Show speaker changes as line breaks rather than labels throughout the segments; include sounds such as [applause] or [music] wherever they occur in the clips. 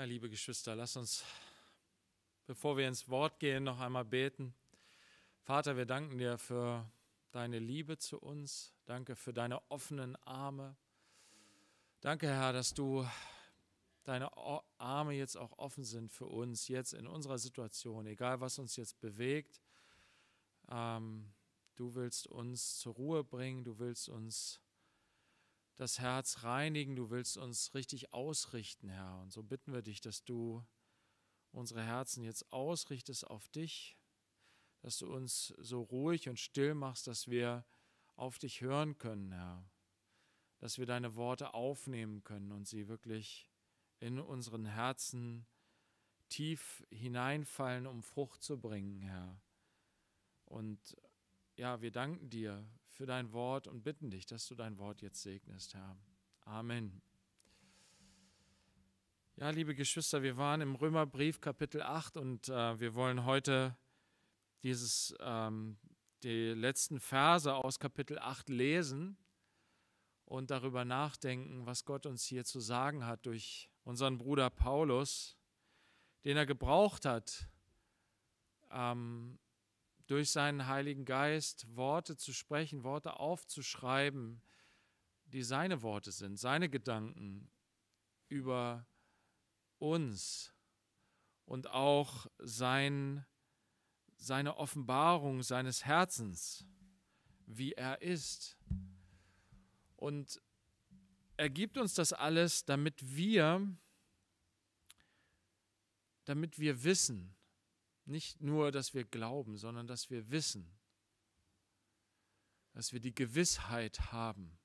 Ja, liebe Geschwister, lass uns, bevor wir ins Wort gehen, noch einmal beten. Vater, wir danken dir für deine Liebe zu uns. Danke für deine offenen Arme. Danke, Herr, dass du deine Arme jetzt auch offen sind für uns, jetzt in unserer Situation, egal was uns jetzt bewegt. Ähm, du willst uns zur Ruhe bringen, du willst uns das Herz reinigen, du willst uns richtig ausrichten, Herr. Und so bitten wir dich, dass du unsere Herzen jetzt ausrichtest auf dich, dass du uns so ruhig und still machst, dass wir auf dich hören können, Herr, dass wir deine Worte aufnehmen können und sie wirklich in unseren Herzen tief hineinfallen, um Frucht zu bringen, Herr. Und ja, wir danken dir für dein Wort und bitten dich, dass du dein Wort jetzt segnest, Herr. Amen. Ja, liebe Geschwister, wir waren im Römerbrief Kapitel 8 und äh, wir wollen heute dieses, ähm, die letzten Verse aus Kapitel 8 lesen und darüber nachdenken, was Gott uns hier zu sagen hat durch unseren Bruder Paulus, den er gebraucht hat, ähm, durch seinen Heiligen Geist Worte zu sprechen, Worte aufzuschreiben, die seine Worte sind, seine Gedanken über uns und auch sein, seine Offenbarung seines Herzens, wie er ist. Und er gibt uns das alles, damit wir, damit wir wissen, nicht nur, dass wir glauben, sondern dass wir wissen, dass wir die Gewissheit haben,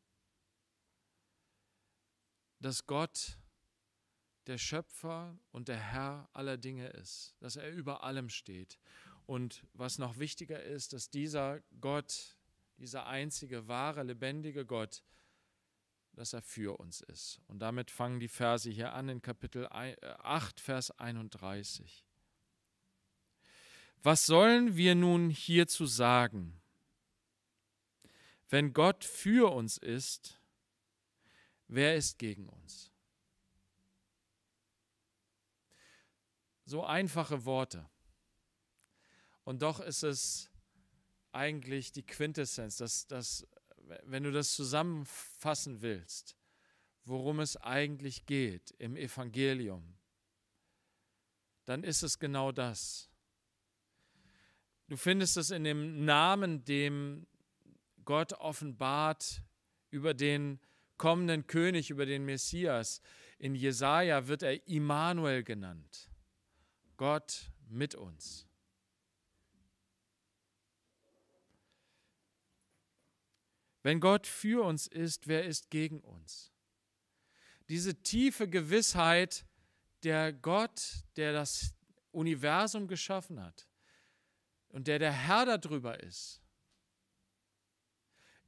dass Gott der Schöpfer und der Herr aller Dinge ist, dass er über allem steht. Und was noch wichtiger ist, dass dieser Gott, dieser einzige, wahre, lebendige Gott, dass er für uns ist. Und damit fangen die Verse hier an in Kapitel 8, äh, Vers 31. Was sollen wir nun hierzu sagen? Wenn Gott für uns ist, wer ist gegen uns? So einfache Worte. Und doch ist es eigentlich die Quintessenz, dass, dass, wenn du das zusammenfassen willst, worum es eigentlich geht im Evangelium, dann ist es genau das. Du findest es in dem Namen, dem Gott offenbart über den kommenden König, über den Messias. In Jesaja wird er Immanuel genannt. Gott mit uns. Wenn Gott für uns ist, wer ist gegen uns? Diese tiefe Gewissheit, der Gott, der das Universum geschaffen hat, und der der Herr darüber ist.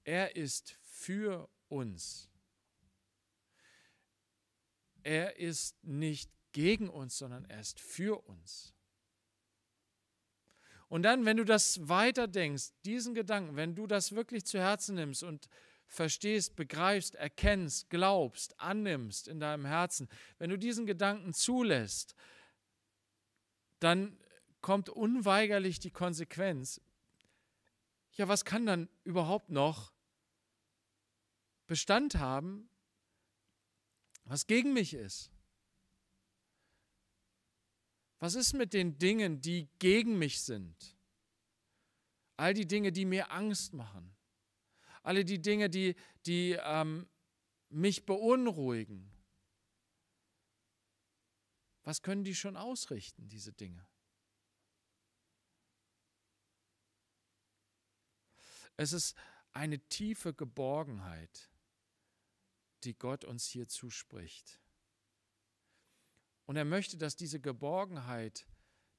Er ist für uns. Er ist nicht gegen uns, sondern er ist für uns. Und dann, wenn du das weiterdenkst, diesen Gedanken, wenn du das wirklich zu Herzen nimmst und verstehst, begreifst, erkennst, glaubst, annimmst in deinem Herzen, wenn du diesen Gedanken zulässt, dann kommt unweigerlich die Konsequenz, ja, was kann dann überhaupt noch Bestand haben, was gegen mich ist? Was ist mit den Dingen, die gegen mich sind? All die Dinge, die mir Angst machen. Alle die Dinge, die, die ähm, mich beunruhigen. Was können die schon ausrichten, diese Dinge? Es ist eine tiefe Geborgenheit, die Gott uns hier zuspricht. Und er möchte, dass diese Geborgenheit,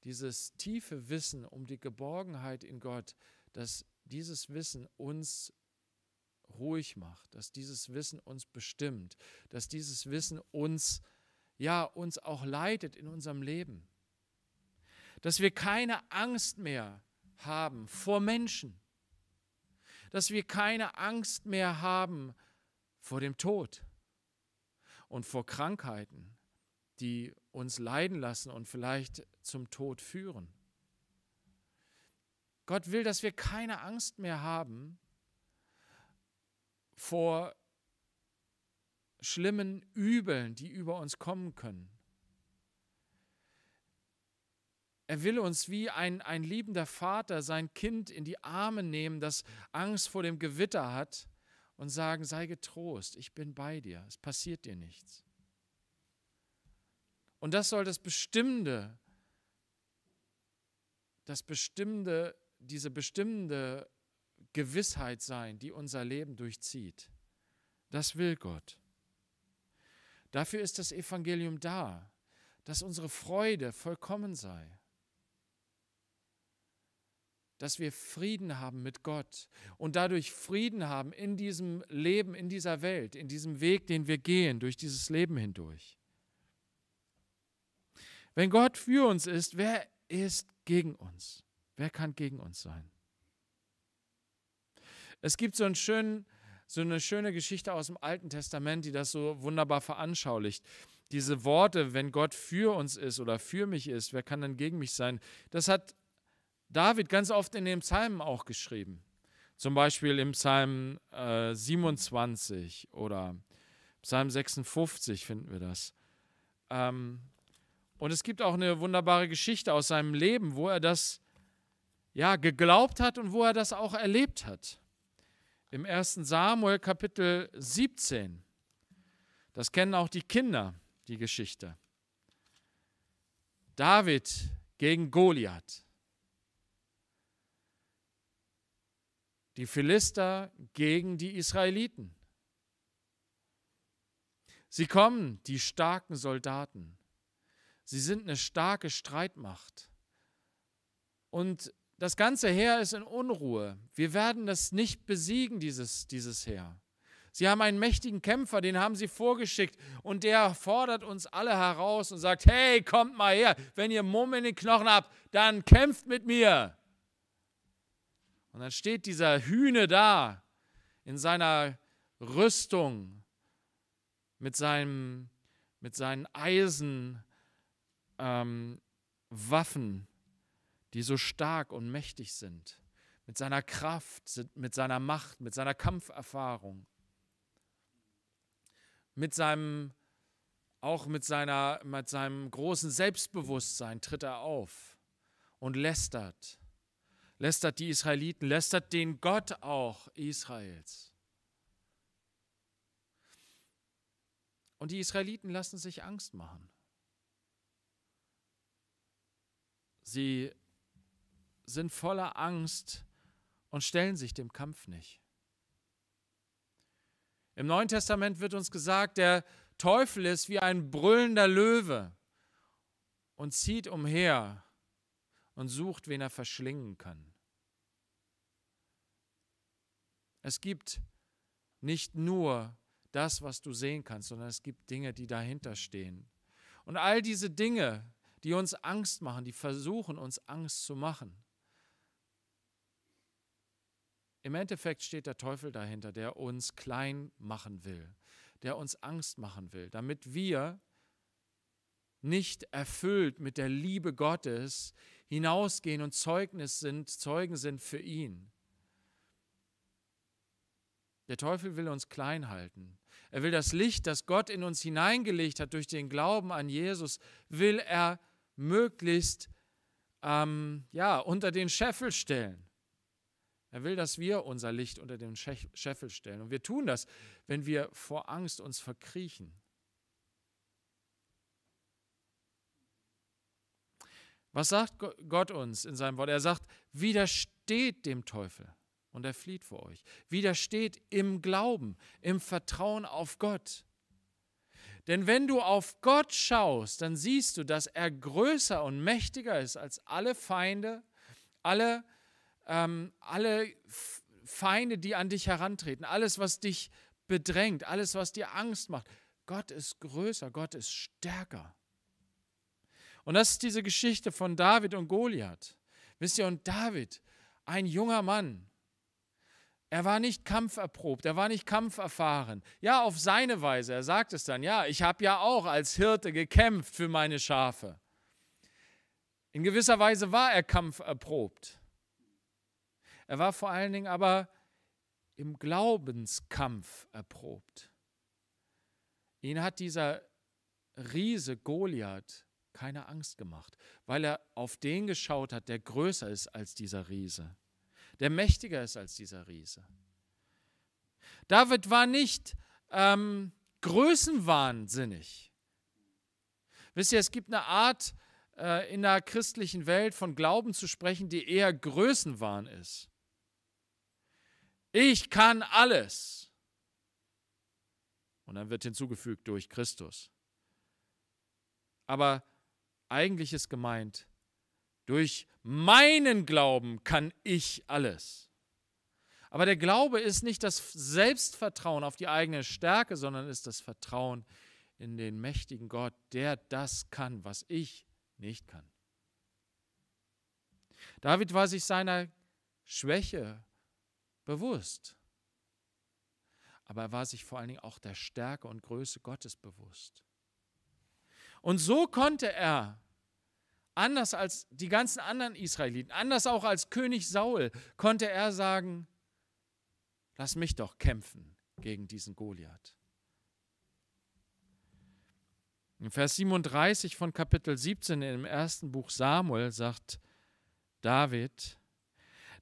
dieses tiefe Wissen um die Geborgenheit in Gott, dass dieses Wissen uns ruhig macht, dass dieses Wissen uns bestimmt, dass dieses Wissen uns, ja, uns auch leitet in unserem Leben. Dass wir keine Angst mehr haben vor Menschen, dass wir keine Angst mehr haben vor dem Tod und vor Krankheiten, die uns leiden lassen und vielleicht zum Tod führen. Gott will, dass wir keine Angst mehr haben vor schlimmen Übeln, die über uns kommen können. Er will uns wie ein, ein liebender Vater sein Kind in die Arme nehmen, das Angst vor dem Gewitter hat und sagen, sei getrost, ich bin bei dir, es passiert dir nichts. Und das soll das Bestimmende, das Bestimmende, diese bestimmende Gewissheit sein, die unser Leben durchzieht. Das will Gott. Dafür ist das Evangelium da, dass unsere Freude vollkommen sei dass wir Frieden haben mit Gott und dadurch Frieden haben in diesem Leben, in dieser Welt, in diesem Weg, den wir gehen, durch dieses Leben hindurch. Wenn Gott für uns ist, wer ist gegen uns? Wer kann gegen uns sein? Es gibt so, schönen, so eine schöne Geschichte aus dem Alten Testament, die das so wunderbar veranschaulicht diese Worte, wenn Gott für uns ist oder für mich ist, wer kann dann gegen mich sein? Das hat David ganz oft in den Psalmen auch geschrieben. Zum Beispiel im Psalm äh, 27 oder Psalm 56 finden wir das. Ähm, und es gibt auch eine wunderbare Geschichte aus seinem Leben, wo er das ja geglaubt hat und wo er das auch erlebt hat. Im 1. Samuel Kapitel 17. Das kennen auch die Kinder, die Geschichte. David gegen Goliath. die Philister gegen die Israeliten. Sie kommen, die starken Soldaten. Sie sind eine starke Streitmacht. Und das ganze Heer ist in Unruhe. Wir werden das nicht besiegen, dieses, dieses Heer. Sie haben einen mächtigen Kämpfer, den haben sie vorgeschickt und der fordert uns alle heraus und sagt, hey, kommt mal her, wenn ihr Mumm in den Knochen habt, dann kämpft mit mir. Und dann steht dieser Hühne da in seiner Rüstung mit, seinem, mit seinen Eisenwaffen, ähm, die so stark und mächtig sind, mit seiner Kraft, mit seiner Macht, mit seiner Kampferfahrung, mit seinem auch mit, seiner, mit seinem großen Selbstbewusstsein tritt er auf und lästert lästert die Israeliten, lästert den Gott auch Israels. Und die Israeliten lassen sich Angst machen. Sie sind voller Angst und stellen sich dem Kampf nicht. Im Neuen Testament wird uns gesagt, der Teufel ist wie ein brüllender Löwe und zieht umher und sucht, wen er verschlingen kann. Es gibt nicht nur das, was du sehen kannst, sondern es gibt Dinge, die dahinter stehen. Und all diese Dinge, die uns Angst machen, die versuchen uns Angst zu machen. Im Endeffekt steht der Teufel dahinter, der uns klein machen will, der uns Angst machen will, damit wir nicht erfüllt mit der Liebe Gottes hinausgehen und Zeugnis sind, Zeugen sind für ihn. Der Teufel will uns klein halten. Er will das Licht, das Gott in uns hineingelegt hat durch den Glauben an Jesus, will er möglichst ähm, ja, unter den Scheffel stellen. Er will, dass wir unser Licht unter den Scheffel stellen. Und wir tun das, wenn wir vor Angst uns verkriechen. Was sagt Gott uns in seinem Wort? Er sagt, widersteht dem Teufel und er flieht vor euch. Widersteht im Glauben, im Vertrauen auf Gott. Denn wenn du auf Gott schaust, dann siehst du, dass er größer und mächtiger ist als alle Feinde, alle, ähm, alle Feinde, die an dich herantreten, alles, was dich bedrängt, alles, was dir Angst macht. Gott ist größer, Gott ist stärker. Und das ist diese Geschichte von David und Goliath. Wisst ihr, und David, ein junger Mann, er war nicht kampferprobt, er war nicht kampferfahren. Ja, auf seine Weise, er sagt es dann, ja, ich habe ja auch als Hirte gekämpft für meine Schafe. In gewisser Weise war er kampferprobt. Er war vor allen Dingen aber im Glaubenskampf erprobt. Ihn hat dieser Riese Goliath keine Angst gemacht, weil er auf den geschaut hat, der größer ist als dieser Riese, der mächtiger ist als dieser Riese. David war nicht ähm, größenwahnsinnig. Wisst ihr, es gibt eine Art äh, in der christlichen Welt von Glauben zu sprechen, die eher Größenwahn ist. Ich kann alles. Und dann wird hinzugefügt durch Christus. Aber eigentlich ist gemeint, durch meinen Glauben kann ich alles. Aber der Glaube ist nicht das Selbstvertrauen auf die eigene Stärke, sondern ist das Vertrauen in den mächtigen Gott, der das kann, was ich nicht kann. David war sich seiner Schwäche bewusst, aber er war sich vor allen Dingen auch der Stärke und Größe Gottes bewusst. Und so konnte er, anders als die ganzen anderen Israeliten, anders auch als König Saul, konnte er sagen, lass mich doch kämpfen gegen diesen Goliath. In Vers 37 von Kapitel 17 im ersten Buch Samuel sagt David,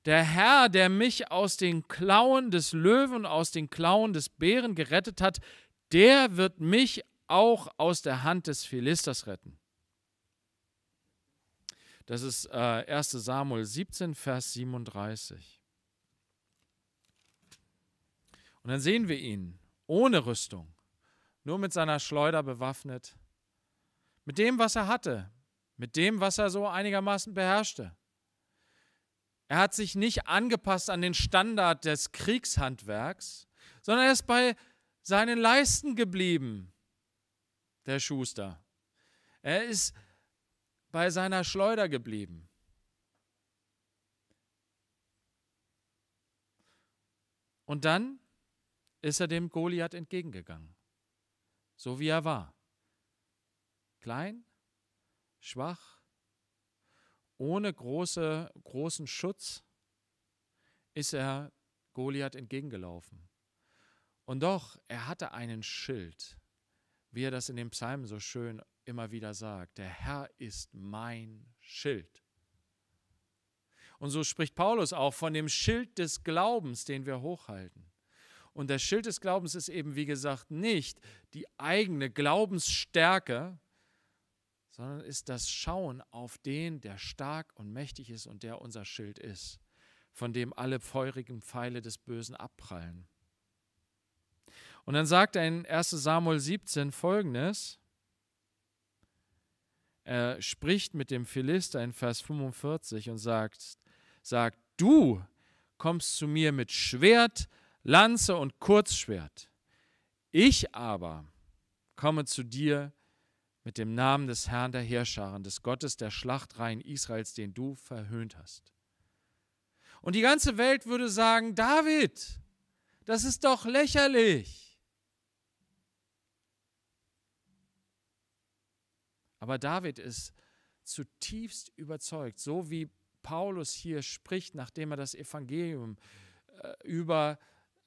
der Herr, der mich aus den Klauen des Löwen, aus den Klauen des Bären gerettet hat, der wird mich auch aus der Hand des Philisters retten. Das ist äh, 1 Samuel 17, Vers 37. Und dann sehen wir ihn ohne Rüstung, nur mit seiner Schleuder bewaffnet, mit dem, was er hatte, mit dem, was er so einigermaßen beherrschte. Er hat sich nicht angepasst an den Standard des Kriegshandwerks, sondern er ist bei seinen Leisten geblieben der Schuster. Er ist bei seiner Schleuder geblieben. Und dann ist er dem Goliath entgegengegangen, so wie er war. Klein, schwach, ohne große, großen Schutz ist er Goliath entgegengelaufen. Und doch, er hatte einen Schild wie er das in dem Psalm so schön immer wieder sagt, der Herr ist mein Schild. Und so spricht Paulus auch von dem Schild des Glaubens, den wir hochhalten. Und der Schild des Glaubens ist eben, wie gesagt, nicht die eigene Glaubensstärke, sondern ist das Schauen auf den, der stark und mächtig ist und der unser Schild ist, von dem alle feurigen Pfeile des Bösen abprallen. Und dann sagt er in 1 Samuel 17 folgendes. Er spricht mit dem Philister in Vers 45 und sagt, sagt, du kommst zu mir mit Schwert, Lanze und Kurzschwert. Ich aber komme zu dir mit dem Namen des Herrn der Heerscharen, des Gottes der Schlachtreihen Israels, den du verhöhnt hast. Und die ganze Welt würde sagen, David, das ist doch lächerlich. Aber David ist zutiefst überzeugt, so wie Paulus hier spricht, nachdem er das Evangelium äh, über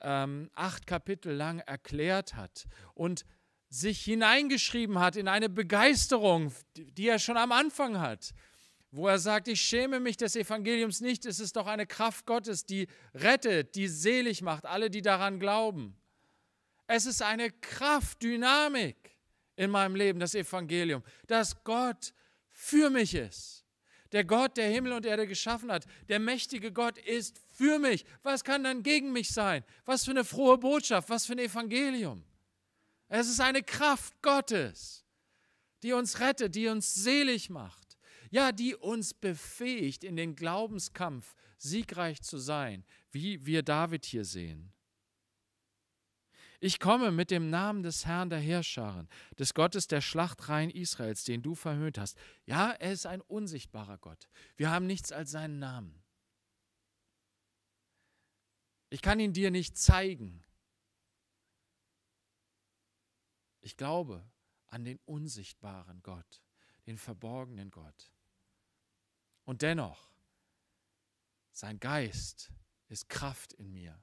ähm, acht Kapitel lang erklärt hat und sich hineingeschrieben hat in eine Begeisterung, die er schon am Anfang hat, wo er sagt, ich schäme mich des Evangeliums nicht, es ist doch eine Kraft Gottes, die rettet, die selig macht, alle, die daran glauben. Es ist eine Kraftdynamik in meinem Leben, das Evangelium, dass Gott für mich ist. Der Gott, der Himmel und Erde geschaffen hat, der mächtige Gott ist für mich. Was kann dann gegen mich sein? Was für eine frohe Botschaft, was für ein Evangelium. Es ist eine Kraft Gottes, die uns rettet, die uns selig macht. Ja, die uns befähigt, in den Glaubenskampf siegreich zu sein, wie wir David hier sehen. Ich komme mit dem Namen des Herrn der Heerscharen, des Gottes der Schlachtreihen Israels, den du verhöhnt hast. Ja, er ist ein unsichtbarer Gott. Wir haben nichts als seinen Namen. Ich kann ihn dir nicht zeigen. Ich glaube an den unsichtbaren Gott, den verborgenen Gott. Und dennoch, sein Geist ist Kraft in mir.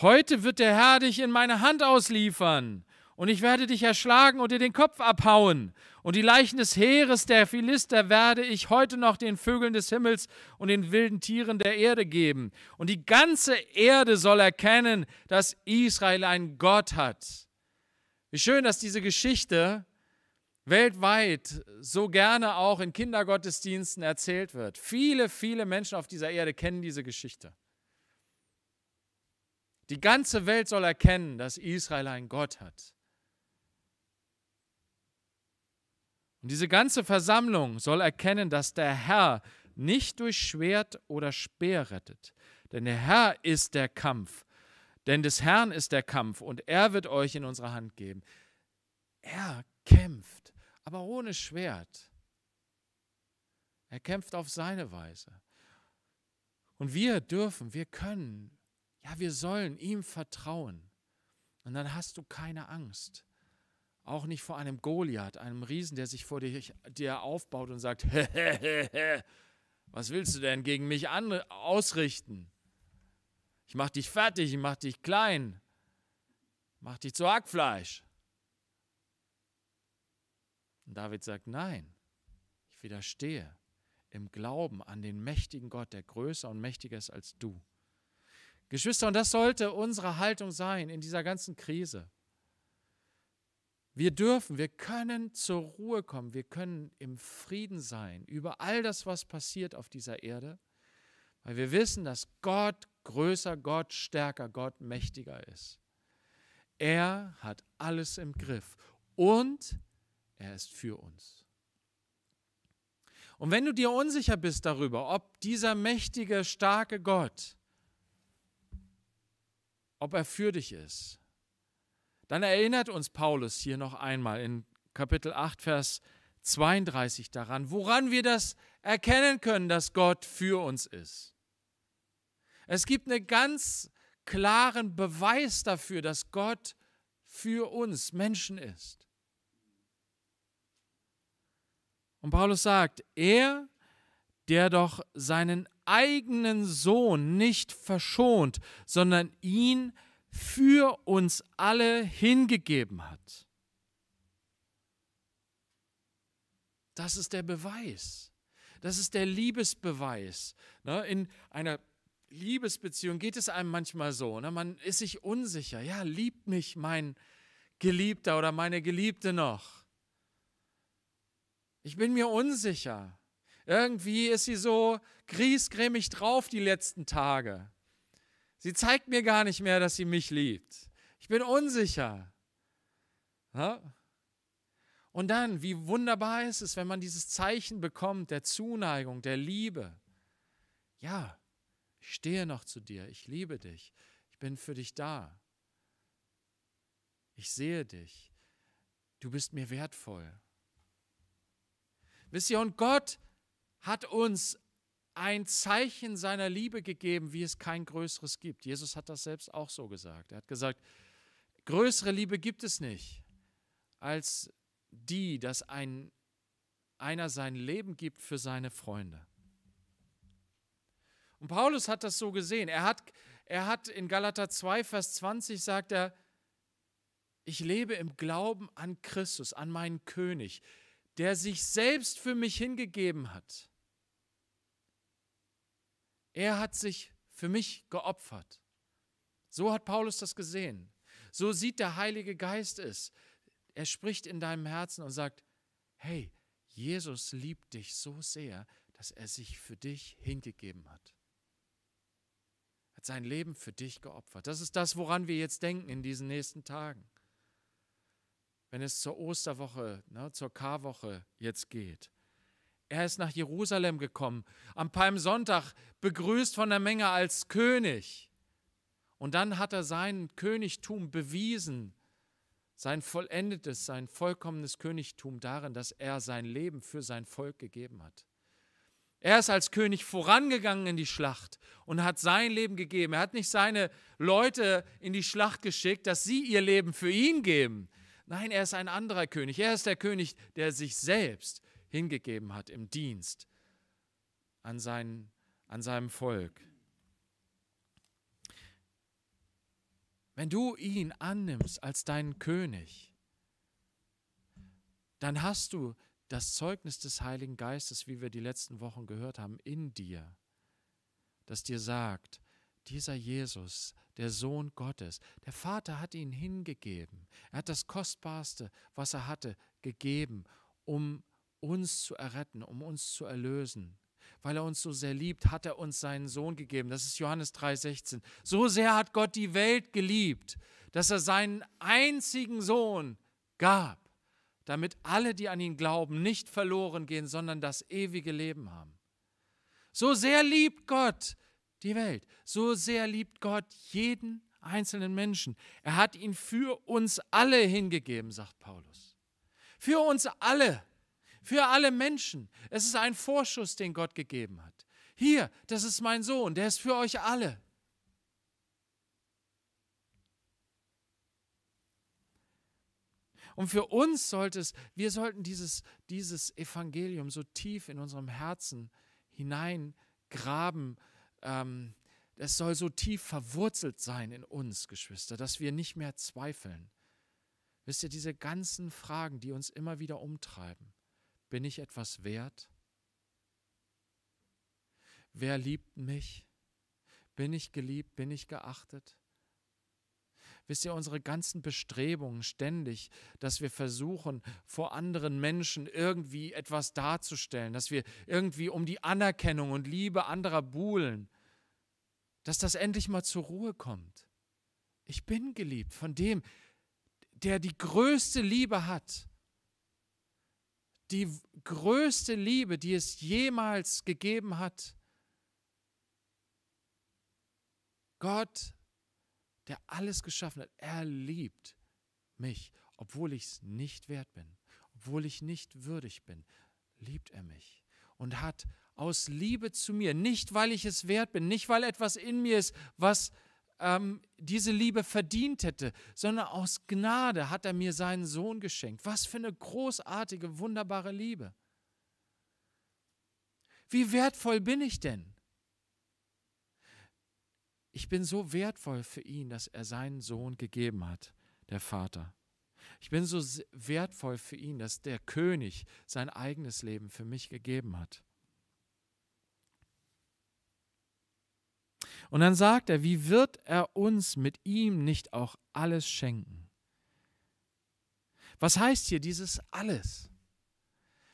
Heute wird der Herr dich in meine Hand ausliefern, und ich werde dich erschlagen und dir den Kopf abhauen. Und die Leichen des Heeres der Philister werde ich heute noch den Vögeln des Himmels und den wilden Tieren der Erde geben. Und die ganze Erde soll erkennen, dass Israel einen Gott hat. Wie schön, dass diese Geschichte weltweit so gerne auch in Kindergottesdiensten erzählt wird. Viele, viele Menschen auf dieser Erde kennen diese Geschichte. Die ganze Welt soll erkennen, dass Israel einen Gott hat. Und diese ganze Versammlung soll erkennen, dass der Herr nicht durch Schwert oder Speer rettet. Denn der Herr ist der Kampf. Denn des Herrn ist der Kampf und er wird euch in unsere Hand geben. Er kämpft, aber ohne Schwert. Er kämpft auf seine Weise. Und wir dürfen, wir können, ja, wir sollen ihm vertrauen. Und dann hast du keine Angst. Auch nicht vor einem Goliath, einem Riesen, der sich vor dir, dir aufbaut und sagt, [laughs] was willst du denn gegen mich an, ausrichten? Ich mach dich fertig, ich mach dich klein, mach dich zu Hackfleisch. Und David sagt, nein, ich widerstehe im Glauben an den mächtigen Gott, der größer und mächtiger ist als du. Geschwister, und das sollte unsere Haltung sein in dieser ganzen Krise. Wir dürfen, wir können zur Ruhe kommen, wir können im Frieden sein über all das, was passiert auf dieser Erde, weil wir wissen, dass Gott größer, Gott stärker, Gott mächtiger ist. Er hat alles im Griff und er ist für uns. Und wenn du dir unsicher bist darüber, ob dieser mächtige, starke Gott ob er für dich ist. Dann erinnert uns Paulus hier noch einmal in Kapitel 8, Vers 32 daran, woran wir das erkennen können, dass Gott für uns ist. Es gibt einen ganz klaren Beweis dafür, dass Gott für uns Menschen ist. Und Paulus sagt, er, der doch seinen eigenen Sohn nicht verschont, sondern ihn für uns alle hingegeben hat. Das ist der Beweis. Das ist der Liebesbeweis. Ne, in einer Liebesbeziehung geht es einem manchmal so. Ne? Man ist sich unsicher. Ja, liebt mich mein Geliebter oder meine Geliebte noch? Ich bin mir unsicher. Irgendwie ist sie so griesgrämig drauf die letzten Tage. Sie zeigt mir gar nicht mehr, dass sie mich liebt. Ich bin unsicher. Ja? Und dann, wie wunderbar ist es, wenn man dieses Zeichen bekommt der Zuneigung, der Liebe. Ja, ich stehe noch zu dir, ich liebe dich, ich bin für dich da. Ich sehe dich, du bist mir wertvoll. Wisst ihr, und Gott hat uns ein Zeichen seiner Liebe gegeben, wie es kein größeres gibt. Jesus hat das selbst auch so gesagt. Er hat gesagt, größere Liebe gibt es nicht, als die, dass ein, einer sein Leben gibt für seine Freunde. Und Paulus hat das so gesehen. Er hat, er hat in Galater 2, Vers 20 sagt er, ich lebe im Glauben an Christus, an meinen König, der sich selbst für mich hingegeben hat er hat sich für mich geopfert. So hat Paulus das gesehen. So sieht der Heilige Geist es. Er spricht in deinem Herzen und sagt, hey, Jesus liebt dich so sehr, dass er sich für dich hingegeben hat. Er hat sein Leben für dich geopfert. Das ist das, woran wir jetzt denken in diesen nächsten Tagen. Wenn es zur Osterwoche, ne, zur Karwoche jetzt geht. Er ist nach Jerusalem gekommen, am Palmsonntag begrüßt von der Menge als König. Und dann hat er sein Königtum bewiesen, sein vollendetes, sein vollkommenes Königtum darin, dass er sein Leben für sein Volk gegeben hat. Er ist als König vorangegangen in die Schlacht und hat sein Leben gegeben. Er hat nicht seine Leute in die Schlacht geschickt, dass sie ihr Leben für ihn geben. Nein, er ist ein anderer König. Er ist der König, der sich selbst hingegeben hat im Dienst an, sein, an seinem Volk. Wenn du ihn annimmst als deinen König, dann hast du das Zeugnis des Heiligen Geistes, wie wir die letzten Wochen gehört haben, in dir, das dir sagt, dieser Jesus, der Sohn Gottes, der Vater hat ihn hingegeben. Er hat das Kostbarste, was er hatte, gegeben, um uns zu erretten, um uns zu erlösen. Weil er uns so sehr liebt, hat er uns seinen Sohn gegeben. Das ist Johannes 3:16. So sehr hat Gott die Welt geliebt, dass er seinen einzigen Sohn gab, damit alle, die an ihn glauben, nicht verloren gehen, sondern das ewige Leben haben. So sehr liebt Gott die Welt. So sehr liebt Gott jeden einzelnen Menschen. Er hat ihn für uns alle hingegeben, sagt Paulus. Für uns alle für alle Menschen. Es ist ein Vorschuss, den Gott gegeben hat. Hier, das ist mein Sohn, der ist für euch alle. Und für uns sollte es, wir sollten dieses, dieses Evangelium so tief in unserem Herzen hineingraben. Ähm, es soll so tief verwurzelt sein in uns, Geschwister, dass wir nicht mehr zweifeln. Wisst ihr, diese ganzen Fragen, die uns immer wieder umtreiben, bin ich etwas wert? Wer liebt mich? Bin ich geliebt? Bin ich geachtet? Wisst ihr, unsere ganzen Bestrebungen ständig, dass wir versuchen, vor anderen Menschen irgendwie etwas darzustellen, dass wir irgendwie um die Anerkennung und Liebe anderer buhlen, dass das endlich mal zur Ruhe kommt. Ich bin geliebt von dem, der die größte Liebe hat die größte Liebe, die es jemals gegeben hat. Gott, der alles geschaffen hat, er liebt mich, obwohl ich es nicht wert bin, obwohl ich nicht würdig bin, liebt er mich und hat aus Liebe zu mir, nicht weil ich es wert bin, nicht weil etwas in mir ist, was ähm, diese Liebe verdient hätte, sondern aus Gnade hat er mir seinen Sohn geschenkt. Was für eine großartige, wunderbare Liebe. Wie wertvoll bin ich denn? Ich bin so wertvoll für ihn, dass er seinen Sohn gegeben hat, der Vater. Ich bin so wertvoll für ihn, dass der König sein eigenes Leben für mich gegeben hat. Und dann sagt er, wie wird er uns mit ihm nicht auch alles schenken? Was heißt hier dieses alles?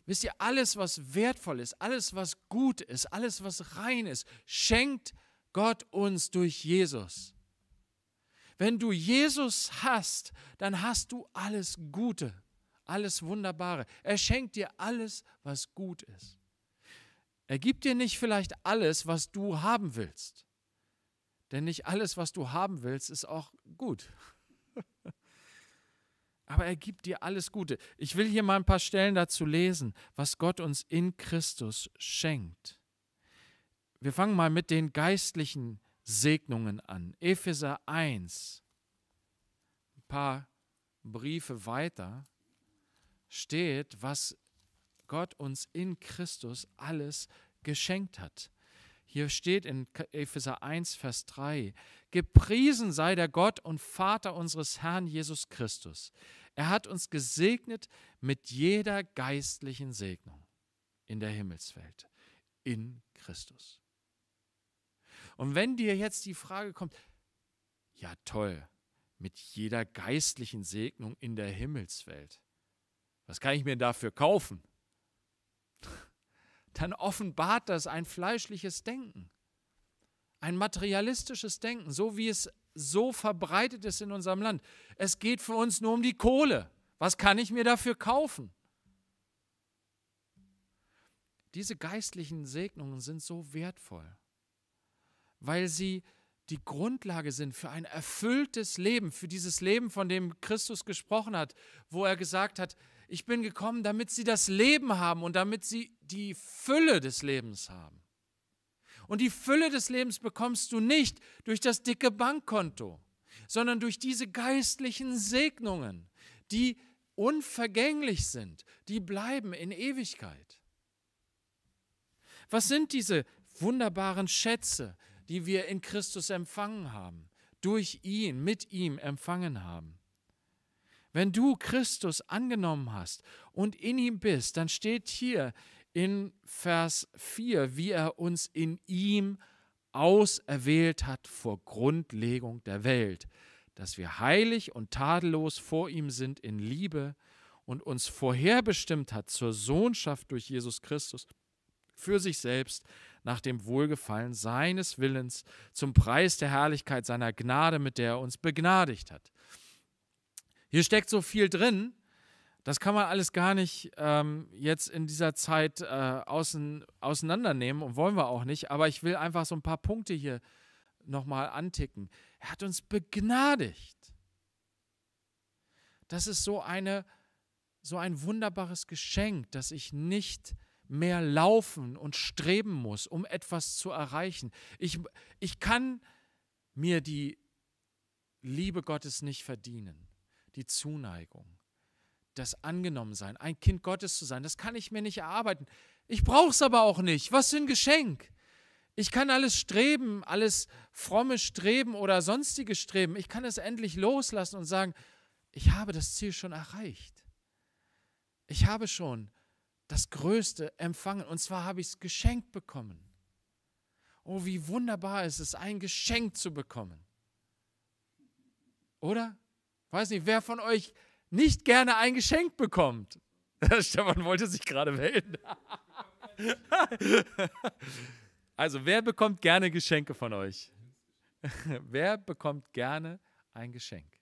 Wisst ihr, alles, was wertvoll ist, alles, was gut ist, alles, was rein ist, schenkt Gott uns durch Jesus. Wenn du Jesus hast, dann hast du alles Gute, alles Wunderbare. Er schenkt dir alles, was gut ist. Er gibt dir nicht vielleicht alles, was du haben willst. Denn nicht alles, was du haben willst, ist auch gut. [laughs] Aber er gibt dir alles Gute. Ich will hier mal ein paar Stellen dazu lesen, was Gott uns in Christus schenkt. Wir fangen mal mit den geistlichen Segnungen an. Epheser 1, ein paar Briefe weiter, steht, was Gott uns in Christus alles geschenkt hat. Hier steht in Epheser 1, Vers 3, gepriesen sei der Gott und Vater unseres Herrn Jesus Christus. Er hat uns gesegnet mit jeder geistlichen Segnung in der Himmelswelt, in Christus. Und wenn dir jetzt die Frage kommt, ja toll, mit jeder geistlichen Segnung in der Himmelswelt, was kann ich mir dafür kaufen? dann offenbart das ein fleischliches Denken, ein materialistisches Denken, so wie es so verbreitet ist in unserem Land. Es geht für uns nur um die Kohle. Was kann ich mir dafür kaufen? Diese geistlichen Segnungen sind so wertvoll, weil sie die Grundlage sind für ein erfülltes Leben, für dieses Leben, von dem Christus gesprochen hat, wo er gesagt hat, ich bin gekommen, damit sie das Leben haben und damit sie die Fülle des Lebens haben. Und die Fülle des Lebens bekommst du nicht durch das dicke Bankkonto, sondern durch diese geistlichen Segnungen, die unvergänglich sind, die bleiben in Ewigkeit. Was sind diese wunderbaren Schätze, die wir in Christus empfangen haben, durch ihn, mit ihm empfangen haben? Wenn du Christus angenommen hast und in ihm bist, dann steht hier in Vers 4, wie er uns in ihm auserwählt hat vor Grundlegung der Welt, dass wir heilig und tadellos vor ihm sind in Liebe und uns vorherbestimmt hat zur Sohnschaft durch Jesus Christus für sich selbst nach dem Wohlgefallen seines Willens zum Preis der Herrlichkeit seiner Gnade, mit der er uns begnadigt hat hier steckt so viel drin, das kann man alles gar nicht ähm, jetzt in dieser Zeit äh, außen, auseinandernehmen und wollen wir auch nicht. Aber ich will einfach so ein paar Punkte hier nochmal anticken. Er hat uns begnadigt. Das ist so, eine, so ein wunderbares Geschenk, dass ich nicht mehr laufen und streben muss, um etwas zu erreichen. Ich, ich kann mir die Liebe Gottes nicht verdienen die Zuneigung, das Angenommensein, ein Kind Gottes zu sein. Das kann ich mir nicht erarbeiten. Ich brauche es aber auch nicht. Was für ein Geschenk. Ich kann alles streben, alles fromme Streben oder sonstige Streben. Ich kann es endlich loslassen und sagen, ich habe das Ziel schon erreicht. Ich habe schon das Größte empfangen und zwar habe ich es geschenkt bekommen. Oh, wie wunderbar ist es, ein Geschenk zu bekommen. Oder? Weiß nicht, wer von euch nicht gerne ein Geschenk bekommt? [laughs] Stefan wollte sich gerade melden. [laughs] also, wer bekommt gerne Geschenke von euch? [laughs] wer bekommt gerne ein Geschenk?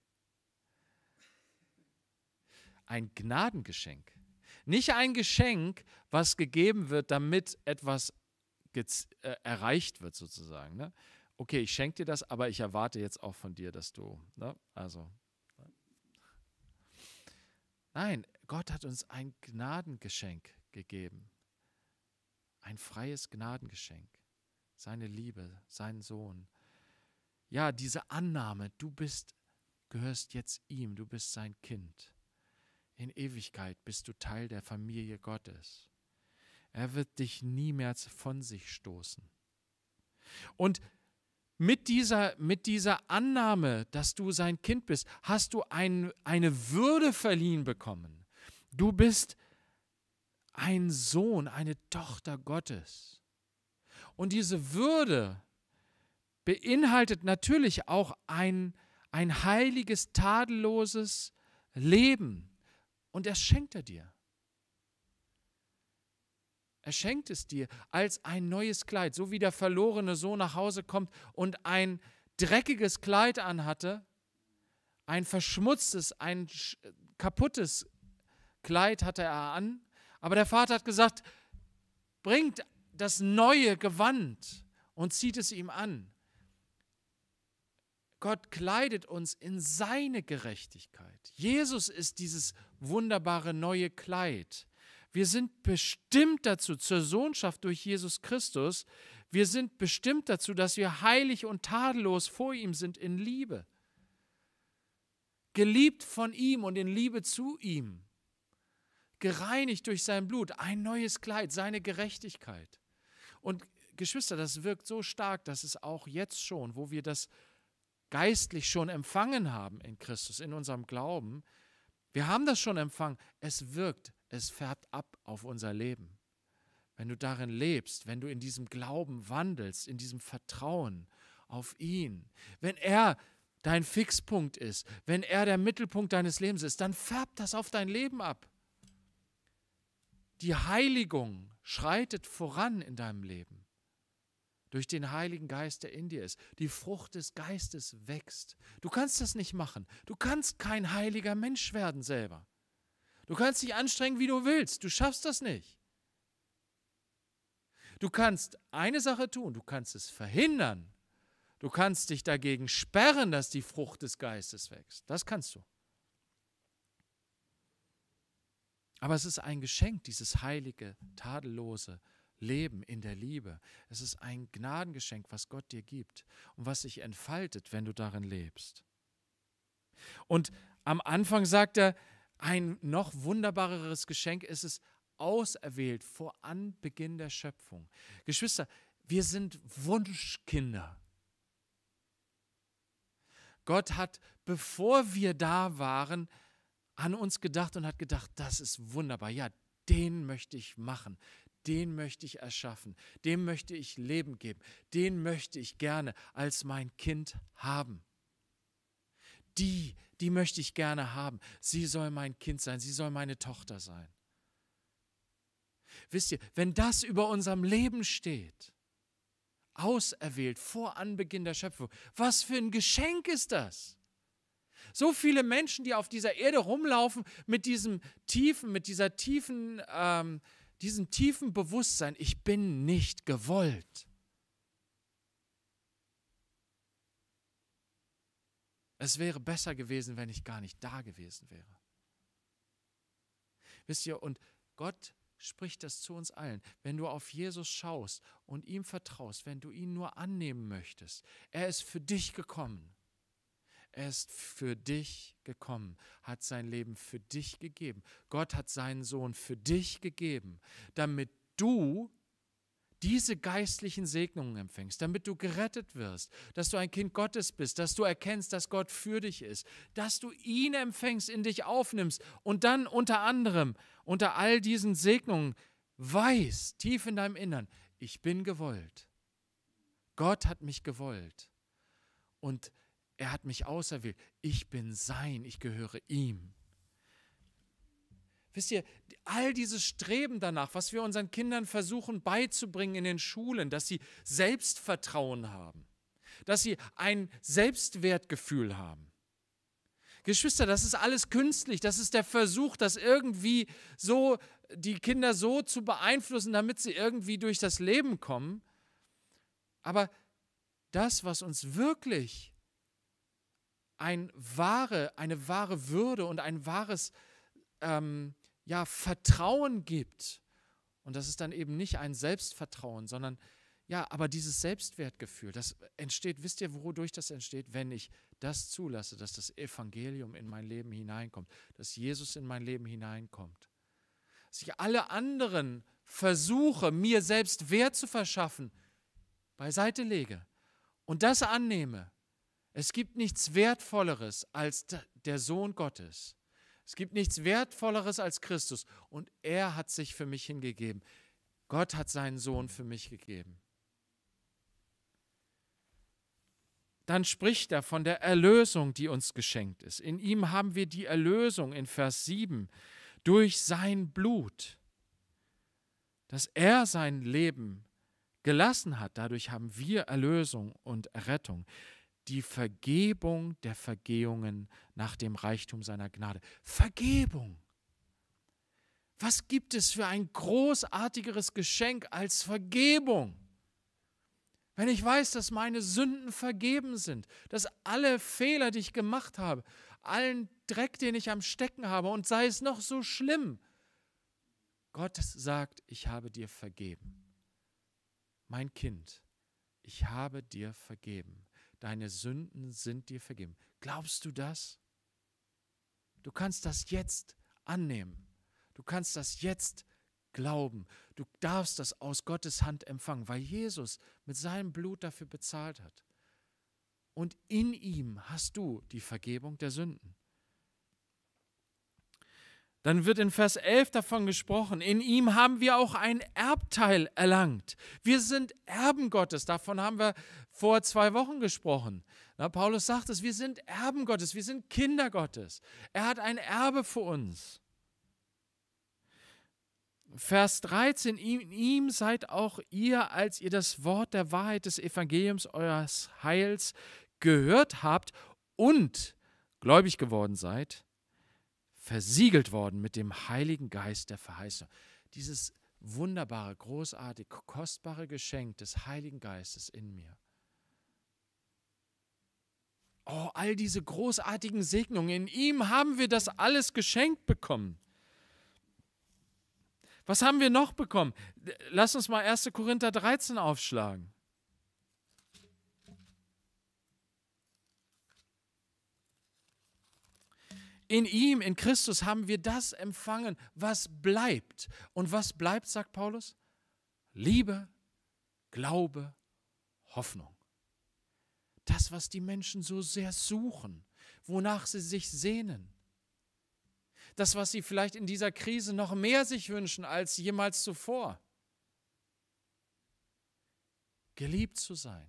Ein Gnadengeschenk. Nicht ein Geschenk, was gegeben wird, damit etwas äh, erreicht wird, sozusagen. Ne? Okay, ich schenke dir das, aber ich erwarte jetzt auch von dir, dass du. Ne? Also, Nein, Gott hat uns ein Gnadengeschenk gegeben. Ein freies Gnadengeschenk. Seine Liebe, seinen Sohn. Ja, diese Annahme, du bist, gehörst jetzt ihm, du bist sein Kind. In Ewigkeit bist du Teil der Familie Gottes. Er wird dich niemals von sich stoßen. Und mit dieser, mit dieser Annahme, dass du sein Kind bist, hast du ein, eine Würde verliehen bekommen. Du bist ein Sohn, eine Tochter Gottes. Und diese Würde beinhaltet natürlich auch ein, ein heiliges, tadelloses Leben. Und das schenkt er dir. Er schenkt es dir als ein neues Kleid, so wie der verlorene Sohn nach Hause kommt und ein dreckiges Kleid anhatte, ein verschmutztes, ein kaputtes Kleid hatte er an, aber der Vater hat gesagt, bringt das neue Gewand und zieht es ihm an. Gott kleidet uns in seine Gerechtigkeit. Jesus ist dieses wunderbare neue Kleid, wir sind bestimmt dazu, zur Sohnschaft durch Jesus Christus. Wir sind bestimmt dazu, dass wir heilig und tadellos vor ihm sind in Liebe. Geliebt von ihm und in Liebe zu ihm. Gereinigt durch sein Blut, ein neues Kleid, seine Gerechtigkeit. Und Geschwister, das wirkt so stark, dass es auch jetzt schon, wo wir das geistlich schon empfangen haben in Christus, in unserem Glauben, wir haben das schon empfangen, es wirkt es färbt ab auf unser Leben. Wenn du darin lebst, wenn du in diesem Glauben wandelst, in diesem Vertrauen auf ihn, wenn er dein Fixpunkt ist, wenn er der Mittelpunkt deines Lebens ist, dann färbt das auf dein Leben ab. Die Heiligung schreitet voran in deinem Leben. Durch den Heiligen Geist, der in dir ist. Die Frucht des Geistes wächst. Du kannst das nicht machen. Du kannst kein heiliger Mensch werden selber. Du kannst dich anstrengen, wie du willst. Du schaffst das nicht. Du kannst eine Sache tun. Du kannst es verhindern. Du kannst dich dagegen sperren, dass die Frucht des Geistes wächst. Das kannst du. Aber es ist ein Geschenk, dieses heilige, tadellose Leben in der Liebe. Es ist ein Gnadengeschenk, was Gott dir gibt und was sich entfaltet, wenn du darin lebst. Und am Anfang sagt er, ein noch wunderbareres Geschenk ist es, auserwählt vor Anbeginn der Schöpfung. Geschwister, wir sind Wunschkinder. Gott hat, bevor wir da waren, an uns gedacht und hat gedacht, das ist wunderbar. Ja, den möchte ich machen, den möchte ich erschaffen, dem möchte ich Leben geben, den möchte ich gerne als mein Kind haben die, die möchte ich gerne haben. Sie soll mein Kind sein, sie soll meine Tochter sein. Wisst ihr, wenn das über unserem Leben steht, auserwählt vor Anbeginn der Schöpfung, was für ein Geschenk ist das? So viele Menschen, die auf dieser Erde rumlaufen mit diesem tiefen, mit dieser tiefen, ähm, diesem tiefen Bewusstsein, ich bin nicht gewollt. Es wäre besser gewesen, wenn ich gar nicht da gewesen wäre. Wisst ihr, und Gott spricht das zu uns allen. Wenn du auf Jesus schaust und ihm vertraust, wenn du ihn nur annehmen möchtest, er ist für dich gekommen. Er ist für dich gekommen, hat sein Leben für dich gegeben. Gott hat seinen Sohn für dich gegeben, damit du diese geistlichen Segnungen empfängst, damit du gerettet wirst, dass du ein Kind Gottes bist, dass du erkennst, dass Gott für dich ist, dass du ihn empfängst, in dich aufnimmst und dann unter anderem unter all diesen Segnungen weißt, tief in deinem Innern, ich bin gewollt. Gott hat mich gewollt und er hat mich auserwählt. Ich bin sein, ich gehöre ihm. Wisst ihr, all dieses Streben danach, was wir unseren Kindern versuchen beizubringen in den Schulen, dass sie Selbstvertrauen haben, dass sie ein Selbstwertgefühl haben. Geschwister, das ist alles künstlich, das ist der Versuch, das irgendwie so die Kinder so zu beeinflussen, damit sie irgendwie durch das Leben kommen. Aber das, was uns wirklich ein wahre, eine wahre Würde und ein wahres ähm, ja, Vertrauen gibt. Und das ist dann eben nicht ein Selbstvertrauen, sondern ja, aber dieses Selbstwertgefühl, das entsteht, wisst ihr, wodurch das entsteht, wenn ich das zulasse, dass das Evangelium in mein Leben hineinkommt, dass Jesus in mein Leben hineinkommt. Dass ich alle anderen Versuche, mir selbst Wert zu verschaffen, beiseite lege und das annehme. Es gibt nichts Wertvolleres als der Sohn Gottes. Es gibt nichts Wertvolleres als Christus. Und er hat sich für mich hingegeben. Gott hat seinen Sohn für mich gegeben. Dann spricht er von der Erlösung, die uns geschenkt ist. In ihm haben wir die Erlösung in Vers 7 durch sein Blut, dass er sein Leben gelassen hat. Dadurch haben wir Erlösung und Errettung die Vergebung der Vergehungen nach dem Reichtum seiner Gnade. Vergebung. Was gibt es für ein großartigeres Geschenk als Vergebung? Wenn ich weiß, dass meine Sünden vergeben sind, dass alle Fehler, die ich gemacht habe, allen Dreck, den ich am Stecken habe, und sei es noch so schlimm, Gott sagt, ich habe dir vergeben. Mein Kind, ich habe dir vergeben deine Sünden sind dir vergeben. Glaubst du das? Du kannst das jetzt annehmen. Du kannst das jetzt glauben. Du darfst das aus Gottes Hand empfangen, weil Jesus mit seinem Blut dafür bezahlt hat. Und in ihm hast du die Vergebung der Sünden dann wird in Vers 11 davon gesprochen, in ihm haben wir auch ein Erbteil erlangt. Wir sind Erben Gottes, davon haben wir vor zwei Wochen gesprochen. Na, Paulus sagt es, wir sind Erben Gottes, wir sind Kinder Gottes. Er hat ein Erbe für uns. Vers 13, in ihm seid auch ihr, als ihr das Wort der Wahrheit des Evangeliums eures Heils gehört habt und gläubig geworden seid, versiegelt worden mit dem Heiligen Geist der Verheißung. Dieses wunderbare, großartig, kostbare Geschenk des Heiligen Geistes in mir. Oh, all diese großartigen Segnungen, in ihm haben wir das alles geschenkt bekommen. Was haben wir noch bekommen? Lass uns mal 1. Korinther 13 aufschlagen. In ihm, in Christus haben wir das empfangen, was bleibt. Und was bleibt, sagt Paulus? Liebe, Glaube, Hoffnung. Das, was die Menschen so sehr suchen, wonach sie sich sehnen. Das, was sie vielleicht in dieser Krise noch mehr sich wünschen als jemals zuvor. Geliebt zu sein,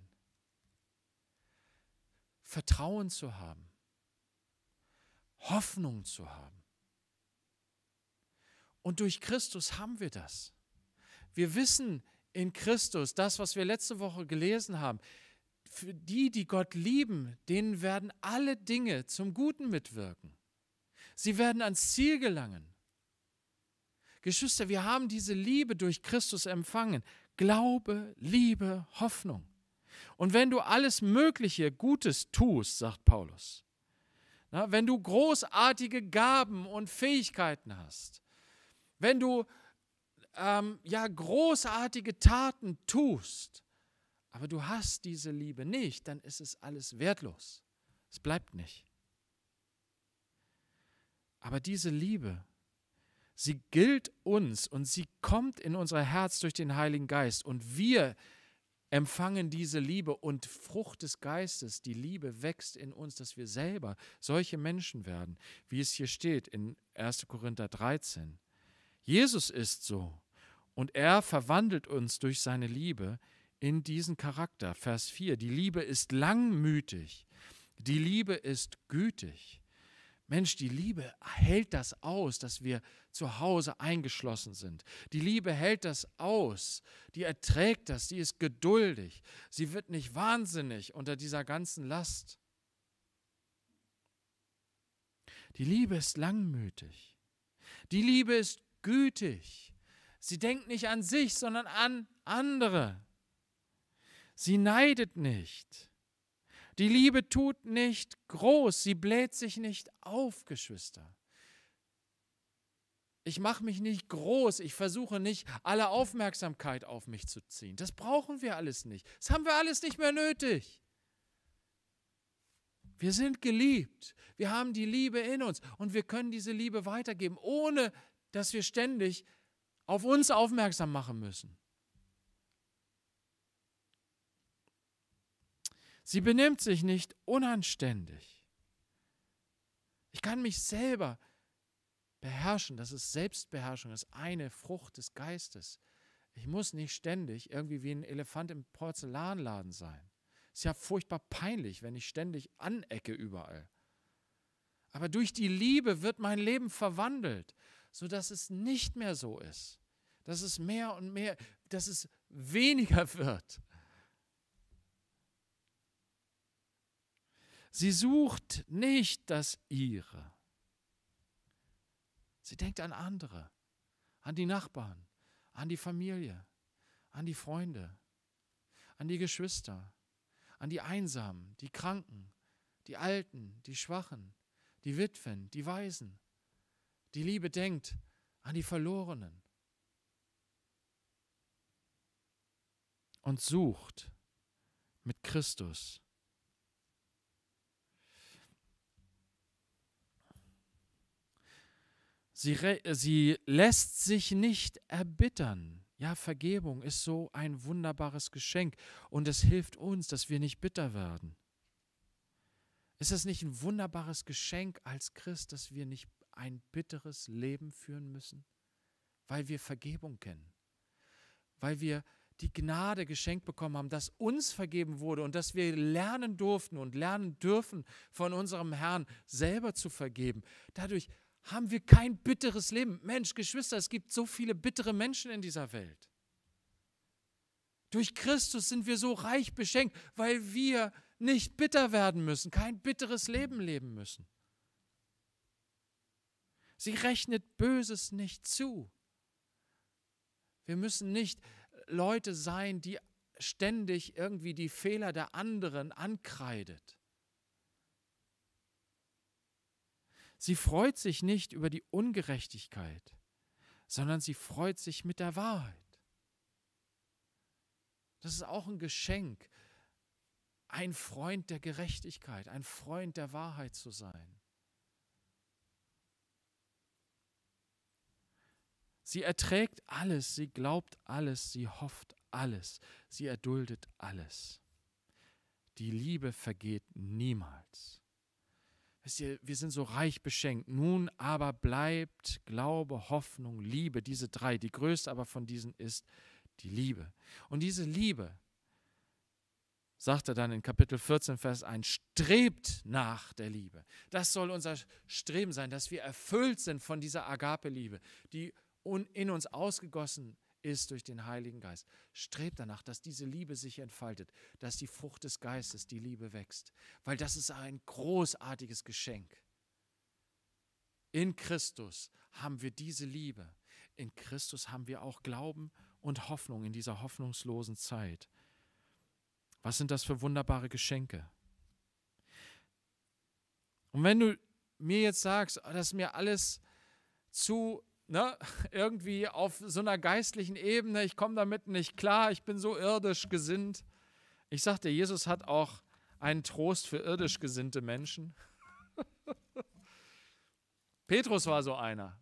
Vertrauen zu haben, Hoffnung zu haben. Und durch Christus haben wir das. Wir wissen in Christus, das, was wir letzte Woche gelesen haben, für die, die Gott lieben, denen werden alle Dinge zum Guten mitwirken. Sie werden ans Ziel gelangen. Geschwister, wir haben diese Liebe durch Christus empfangen. Glaube, Liebe, Hoffnung. Und wenn du alles Mögliche Gutes tust, sagt Paulus, na, wenn du großartige Gaben und Fähigkeiten hast, wenn du ähm, ja großartige Taten tust, aber du hast diese Liebe nicht, dann ist es alles wertlos. Es bleibt nicht. Aber diese Liebe, sie gilt uns und sie kommt in unser Herz durch den Heiligen Geist und wir empfangen diese Liebe und Frucht des Geistes, die Liebe wächst in uns, dass wir selber solche Menschen werden, wie es hier steht in 1. Korinther 13. Jesus ist so und er verwandelt uns durch seine Liebe in diesen Charakter. Vers 4. Die Liebe ist langmütig, die Liebe ist gütig. Mensch, die Liebe hält das aus, dass wir zu Hause eingeschlossen sind. Die Liebe hält das aus, die erträgt das, die ist geduldig, sie wird nicht wahnsinnig unter dieser ganzen Last. Die Liebe ist langmütig, die Liebe ist gütig, sie denkt nicht an sich, sondern an andere. Sie neidet nicht. Die Liebe tut nicht groß, sie bläht sich nicht auf, Geschwister. Ich mache mich nicht groß, ich versuche nicht, alle Aufmerksamkeit auf mich zu ziehen. Das brauchen wir alles nicht. Das haben wir alles nicht mehr nötig. Wir sind geliebt. Wir haben die Liebe in uns und wir können diese Liebe weitergeben, ohne dass wir ständig auf uns aufmerksam machen müssen. Sie benimmt sich nicht unanständig. Ich kann mich selber beherrschen. Das ist Selbstbeherrschung, das ist eine Frucht des Geistes. Ich muss nicht ständig irgendwie wie ein Elefant im Porzellanladen sein. Ist ja furchtbar peinlich, wenn ich ständig anecke überall. Aber durch die Liebe wird mein Leben verwandelt, sodass es nicht mehr so ist. Dass es mehr und mehr, dass es weniger [laughs] wird Sie sucht nicht das Ihre. Sie denkt an andere, an die Nachbarn, an die Familie, an die Freunde, an die Geschwister, an die Einsamen, die Kranken, die Alten, die Schwachen, die Witwen, die Waisen. Die Liebe denkt an die Verlorenen und sucht mit Christus Sie, äh, sie lässt sich nicht erbittern. Ja, Vergebung ist so ein wunderbares Geschenk und es hilft uns, dass wir nicht bitter werden. Ist es nicht ein wunderbares Geschenk als Christ, dass wir nicht ein bitteres Leben führen müssen, weil wir Vergebung kennen, weil wir die Gnade geschenkt bekommen haben, dass uns vergeben wurde und dass wir lernen durften und lernen dürfen von unserem Herrn selber zu vergeben. Dadurch haben wir kein bitteres Leben. Mensch, Geschwister, es gibt so viele bittere Menschen in dieser Welt. Durch Christus sind wir so reich beschenkt, weil wir nicht bitter werden müssen, kein bitteres Leben leben müssen. Sie rechnet Böses nicht zu. Wir müssen nicht Leute sein, die ständig irgendwie die Fehler der anderen ankreidet. Sie freut sich nicht über die Ungerechtigkeit, sondern sie freut sich mit der Wahrheit. Das ist auch ein Geschenk, ein Freund der Gerechtigkeit, ein Freund der Wahrheit zu sein. Sie erträgt alles, sie glaubt alles, sie hofft alles, sie erduldet alles. Die Liebe vergeht niemals wisst ihr, wir sind so reich beschenkt. Nun aber bleibt Glaube, Hoffnung, Liebe, diese drei. Die größte aber von diesen ist die Liebe. Und diese Liebe, sagt er dann in Kapitel 14, Vers 1, strebt nach der Liebe. Das soll unser Streben sein, dass wir erfüllt sind von dieser Agape-Liebe, die in uns ausgegossen ist ist durch den Heiligen Geist. Strebt danach, dass diese Liebe sich entfaltet, dass die Frucht des Geistes, die Liebe wächst, weil das ist ein großartiges Geschenk. In Christus haben wir diese Liebe. In Christus haben wir auch Glauben und Hoffnung in dieser hoffnungslosen Zeit. Was sind das für wunderbare Geschenke? Und wenn du mir jetzt sagst, ah, das ist mir alles zu ne, irgendwie auf so einer geistlichen Ebene, ich komme damit nicht klar, ich bin so irdisch gesinnt. Ich sagte, Jesus hat auch einen Trost für irdisch gesinnte Menschen. [laughs] Petrus war so einer.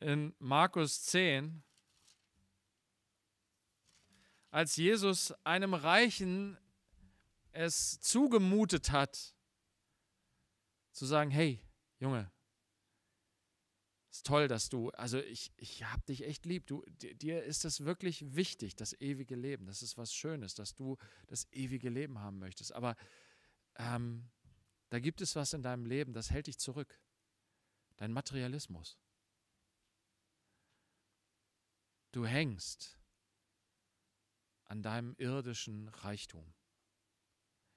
In Markus 10, als Jesus einem Reichen es zugemutet hat, zu sagen, hey, Junge, ist toll, dass du, also ich, ich habe dich echt lieb. Du, dir ist das wirklich wichtig, das ewige Leben. Das ist was Schönes, dass du das ewige Leben haben möchtest. Aber ähm, da gibt es was in deinem Leben, das hält dich zurück. Dein Materialismus. Du hängst an deinem irdischen Reichtum.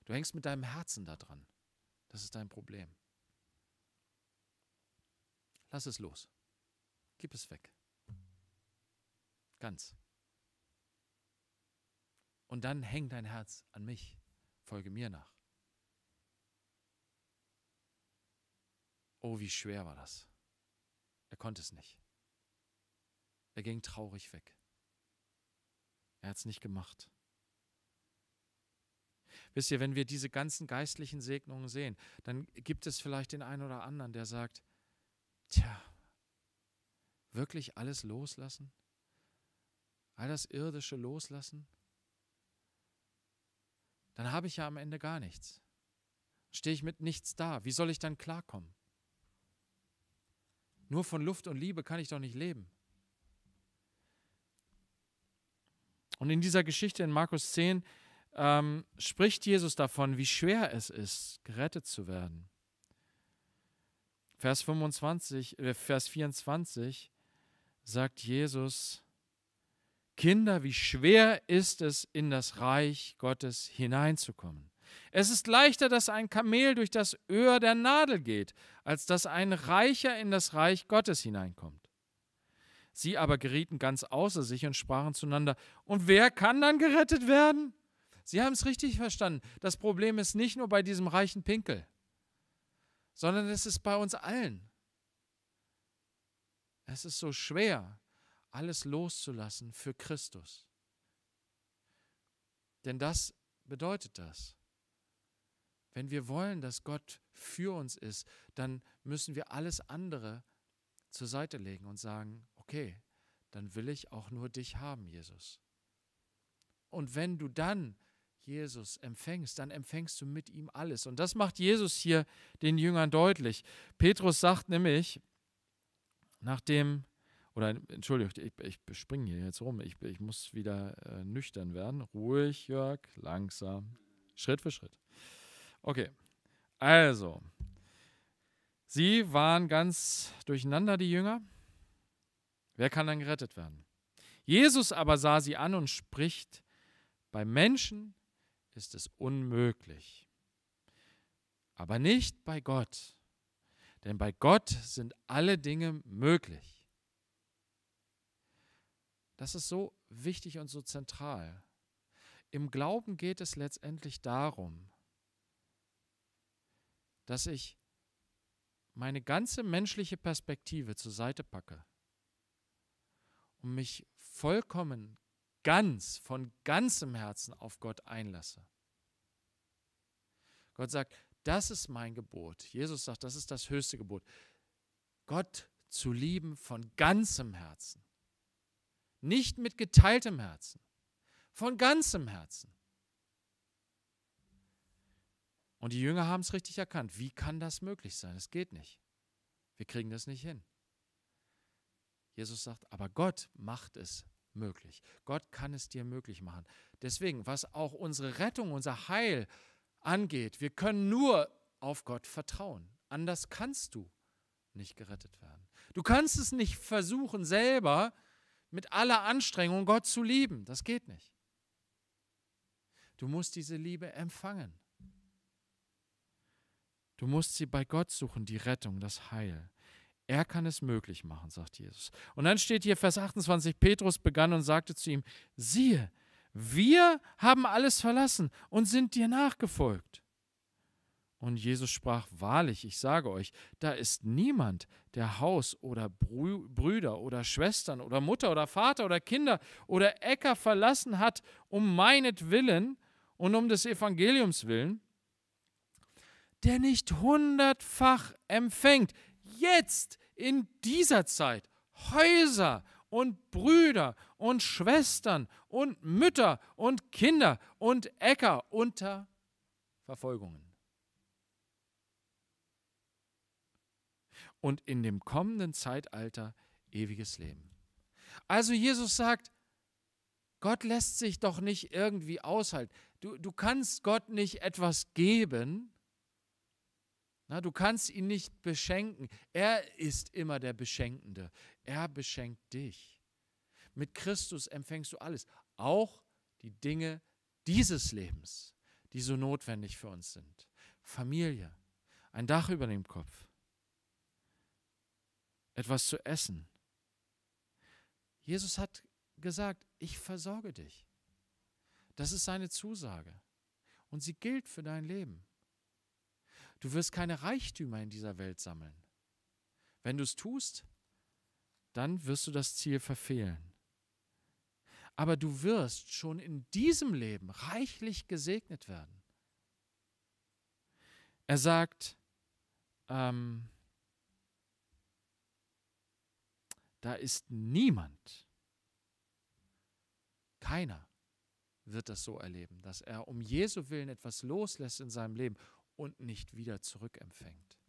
Du hängst mit deinem Herzen daran. Das ist dein Problem. Lass es los. Gib es weg. Ganz. Und dann häng dein Herz an mich. Folge mir nach. Oh, wie schwer war das. Er konnte es nicht. Er ging traurig weg. Er hat es nicht gemacht. Wisst ihr, wenn wir diese ganzen geistlichen Segnungen sehen, dann gibt es vielleicht den einen oder anderen, der sagt, Tja, wirklich alles loslassen? All das Irdische loslassen? Dann habe ich ja am Ende gar nichts. Stehe ich mit nichts da. Wie soll ich dann klarkommen? Nur von Luft und Liebe kann ich doch nicht leben. Und in dieser Geschichte in Markus 10 ähm, spricht Jesus davon, wie schwer es ist, gerettet zu werden. Vers 25, äh, Vers 24 sagt Jesus, Kinder, wie schwer ist es, in das Reich Gottes hineinzukommen. Es ist leichter, dass ein Kamel durch das Öhr der Nadel geht, als dass ein Reicher in das Reich Gottes hineinkommt. Sie aber gerieten ganz außer sich und sprachen zueinander, und wer kann dann gerettet werden? Sie haben es richtig verstanden. Das Problem ist nicht nur bei diesem reichen Pinkel sondern es ist bei uns allen. Es ist so schwer, alles loszulassen für Christus. Denn das bedeutet das. Wenn wir wollen, dass Gott für uns ist, dann müssen wir alles andere zur Seite legen und sagen, okay, dann will ich auch nur dich haben, Jesus. Und wenn du dann Jesus empfängst, dann empfängst du mit ihm alles. Und das macht Jesus hier den Jüngern deutlich. Petrus sagt nämlich, nachdem, oder Entschuldigung, ich, ich springe hier jetzt rum, ich, ich muss wieder äh, nüchtern werden. Ruhig, Jörg, langsam, Schritt für Schritt. Okay, also, sie waren ganz durcheinander, die Jünger. Wer kann dann gerettet werden? Jesus aber sah sie an und spricht, bei Menschen ist es unmöglich. Aber nicht bei Gott, denn bei Gott sind alle Dinge möglich. Das ist so wichtig und so zentral. Im Glauben geht es letztendlich darum, dass ich meine ganze menschliche Perspektive zur Seite packe und mich vollkommen ganz, von ganzem Herzen auf Gott einlasse. Gott sagt, das ist mein Gebot. Jesus sagt, das ist das höchste Gebot. Gott zu lieben von ganzem Herzen. Nicht mit geteiltem Herzen, von ganzem Herzen. Und die Jünger haben es richtig erkannt. Wie kann das möglich sein? Es geht nicht. Wir kriegen das nicht hin. Jesus sagt, aber Gott macht es möglich. Gott kann es dir möglich machen. Deswegen, was auch unsere Rettung, unser Heil angeht, wir können nur auf Gott vertrauen. Anders kannst du nicht gerettet werden. Du kannst es nicht versuchen, selber mit aller Anstrengung Gott zu lieben. Das geht nicht. Du musst diese Liebe empfangen. Du musst sie bei Gott suchen, die Rettung, das Heil. Er kann es möglich machen, sagt Jesus. Und dann steht hier Vers 28, Petrus begann und sagte zu ihm, siehe, wir haben alles verlassen und sind dir nachgefolgt. Und Jesus sprach, wahrlich, ich sage euch, da ist niemand, der Haus oder Brü Brüder oder Schwestern oder Mutter oder Vater oder Kinder oder Äcker verlassen hat, um meinetwillen und um des Evangeliums willen, der nicht hundertfach empfängt jetzt in dieser Zeit Häuser und Brüder und Schwestern und Mütter und Kinder und Äcker unter Verfolgungen. Und in dem kommenden Zeitalter ewiges Leben. Also Jesus sagt, Gott lässt sich doch nicht irgendwie aushalten. Du, du kannst Gott nicht etwas geben, na, du kannst ihn nicht beschenken. Er ist immer der Beschenkende. Er beschenkt dich. Mit Christus empfängst du alles, auch die Dinge dieses Lebens, die so notwendig für uns sind. Familie, ein Dach über dem Kopf, etwas zu essen. Jesus hat gesagt, ich versorge dich. Das ist seine Zusage. Und sie gilt für dein Leben. Du wirst keine Reichtümer in dieser Welt sammeln. Wenn du es tust, dann wirst du das Ziel verfehlen. Aber du wirst schon in diesem Leben reichlich gesegnet werden. Er sagt, ähm, da ist niemand, keiner wird das so erleben, dass er um Jesu willen etwas loslässt in seinem Leben und nicht wieder zurückempfängt.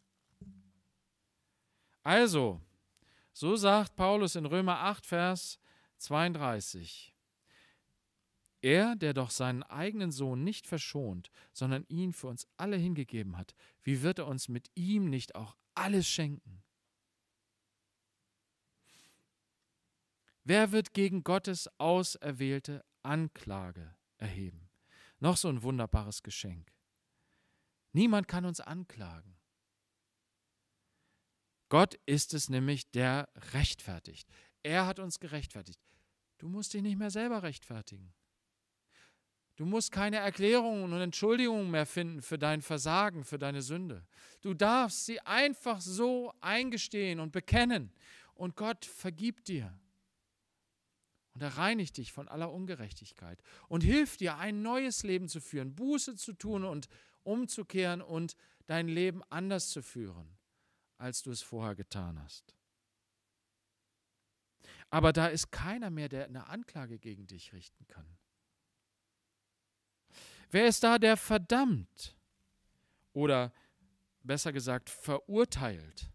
Also, so sagt Paulus in Römer 8, Vers 32. Er, der doch seinen eigenen Sohn nicht verschont, sondern ihn für uns alle hingegeben hat, wie wird er uns mit ihm nicht auch alles schenken? Wer wird gegen Gottes auserwählte Anklage erheben? Noch so ein wunderbares Geschenk. Niemand kann uns anklagen. Gott ist es nämlich, der rechtfertigt. Er hat uns gerechtfertigt. Du musst dich nicht mehr selber rechtfertigen. Du musst keine Erklärungen und Entschuldigungen mehr finden für dein Versagen, für deine Sünde. Du darfst sie einfach so eingestehen und bekennen. Und Gott vergibt dir. Und er reinigt dich von aller Ungerechtigkeit und hilft dir, ein neues Leben zu führen, Buße zu tun und umzukehren und dein Leben anders zu führen, als du es vorher getan hast. Aber da ist keiner mehr, der eine Anklage gegen dich richten kann. Wer ist da, der verdammt oder besser gesagt verurteilt?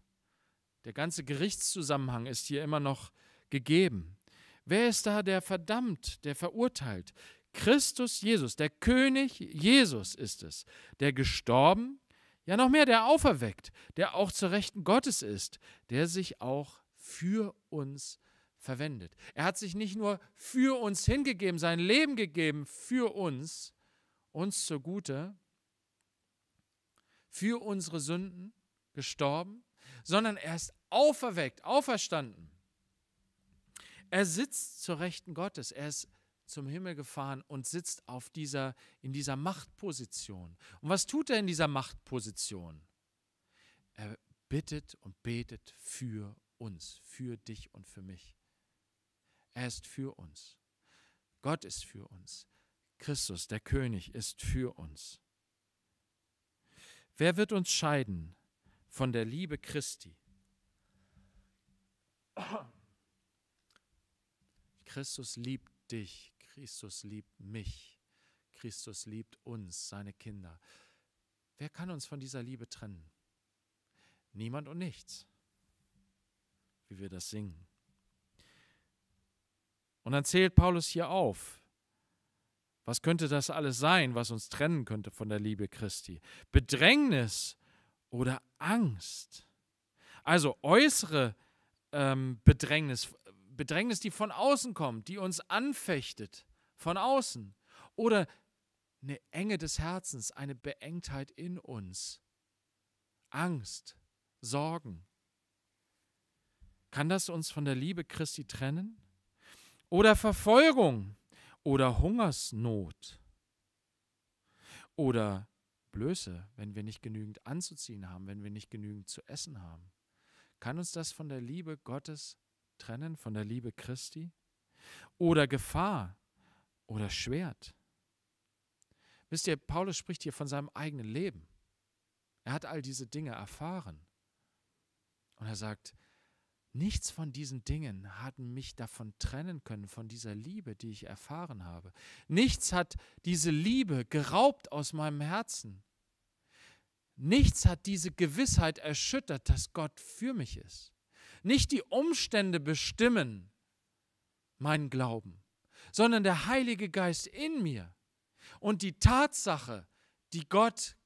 Der ganze Gerichtszusammenhang ist hier immer noch gegeben. Wer ist da, der verdammt, der verurteilt? Christus Jesus, der König Jesus ist es, der gestorben, ja noch mehr, der auferweckt, der auch zur Rechten Gottes ist, der sich auch für uns verwendet. Er hat sich nicht nur für uns hingegeben, sein Leben gegeben, für uns, uns zugute, für unsere Sünden gestorben, sondern er ist auferweckt, auferstanden. Er sitzt zur Rechten Gottes, er ist zum Himmel gefahren und sitzt auf dieser, in dieser Machtposition. Und was tut er in dieser Machtposition? Er bittet und betet für uns, für dich und für mich. Er ist für uns. Gott ist für uns. Christus, der König, ist für uns. Wer wird uns scheiden von der Liebe Christi? Christus liebt dich. Christus liebt mich. Christus liebt uns, seine Kinder. Wer kann uns von dieser Liebe trennen? Niemand und nichts, wie wir das singen. Und dann zählt Paulus hier auf. Was könnte das alles sein, was uns trennen könnte von der Liebe Christi? Bedrängnis oder Angst? Also äußere ähm, Bedrängnis, Bedrängnis, die von außen kommt, die uns anfechtet, von außen. Oder eine Enge des Herzens, eine Beengtheit in uns. Angst, Sorgen. Kann das uns von der Liebe Christi trennen? Oder Verfolgung oder Hungersnot oder Blöße, wenn wir nicht genügend anzuziehen haben, wenn wir nicht genügend zu essen haben. Kann uns das von der Liebe Gottes trennen von der Liebe Christi? Oder Gefahr oder Schwert? Wisst ihr, Paulus spricht hier von seinem eigenen Leben. Er hat all diese Dinge erfahren. Und er sagt, nichts von diesen Dingen hat mich davon trennen können, von dieser Liebe, die ich erfahren habe. Nichts hat diese Liebe geraubt aus meinem Herzen. Nichts hat diese Gewissheit erschüttert, dass Gott für mich ist. Nicht die Umstände bestimmen meinen Glauben, sondern der Heilige Geist in mir und die Tatsache, die Gott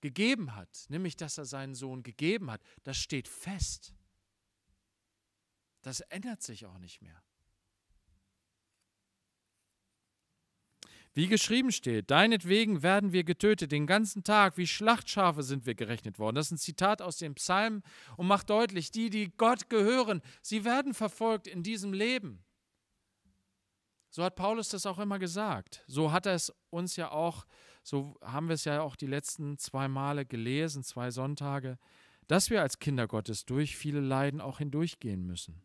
gegeben hat, nämlich dass er seinen Sohn gegeben hat, das steht fest. Das ändert sich auch nicht mehr. Wie geschrieben steht, deinetwegen werden wir getötet, den ganzen Tag, wie Schlachtschafe sind wir gerechnet worden. Das ist ein Zitat aus dem Psalm und macht deutlich, die, die Gott gehören, sie werden verfolgt in diesem Leben. So hat Paulus das auch immer gesagt. So hat er es uns ja auch, so haben wir es ja auch die letzten zwei Male gelesen, zwei Sonntage, dass wir als Kinder Gottes durch viele Leiden auch hindurchgehen müssen.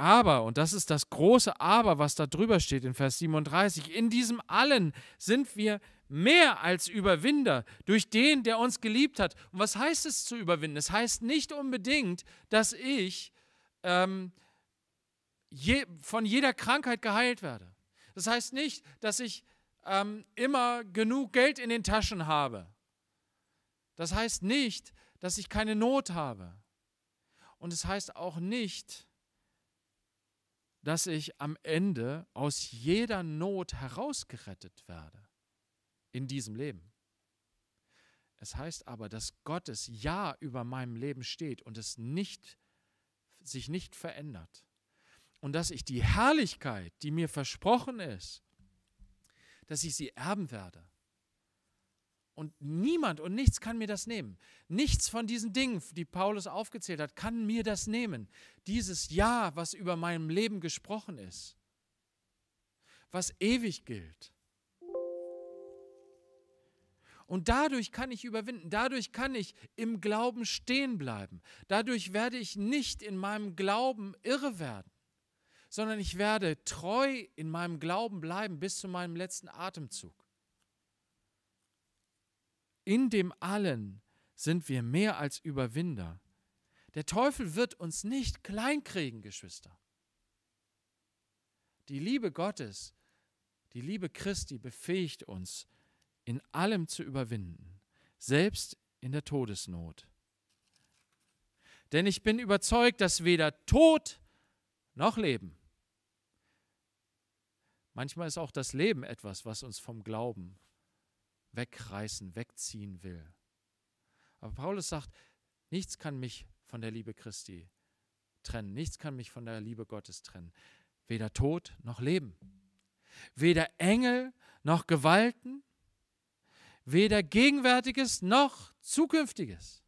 Aber, und das ist das große Aber, was da drüber steht in Vers 37, in diesem allen sind wir mehr als Überwinder durch den, der uns geliebt hat. Und was heißt es zu überwinden? Es heißt nicht unbedingt, dass ich ähm, je, von jeder Krankheit geheilt werde. Das heißt nicht, dass ich ähm, immer genug Geld in den Taschen habe. Das heißt nicht, dass ich keine Not habe. Und es heißt auch nicht, dass dass ich am Ende aus jeder Not herausgerettet werde in diesem Leben. Es heißt aber, dass Gottes Ja über meinem Leben steht und es nicht, sich nicht verändert. Und dass ich die Herrlichkeit, die mir versprochen ist, dass ich sie erben werde. Und niemand und nichts kann mir das nehmen. Nichts von diesen Dingen, die Paulus aufgezählt hat, kann mir das nehmen. Dieses Ja, was über meinem Leben gesprochen ist, was ewig gilt. Und dadurch kann ich überwinden, dadurch kann ich im Glauben stehen bleiben. Dadurch werde ich nicht in meinem Glauben irre werden, sondern ich werde treu in meinem Glauben bleiben bis zu meinem letzten Atemzug. In dem allen sind wir mehr als Überwinder. Der Teufel wird uns nicht kleinkriegen, Geschwister. Die Liebe Gottes, die Liebe Christi befähigt uns, in allem zu überwinden, selbst in der Todesnot. Denn ich bin überzeugt, dass weder Tod noch Leben. Manchmal ist auch das Leben etwas, was uns vom Glauben wegreißen, wegziehen will. Aber Paulus sagt, nichts kann mich von der Liebe Christi trennen, nichts kann mich von der Liebe Gottes trennen, weder Tod noch Leben, weder Engel noch Gewalten, weder Gegenwärtiges noch Zukünftiges.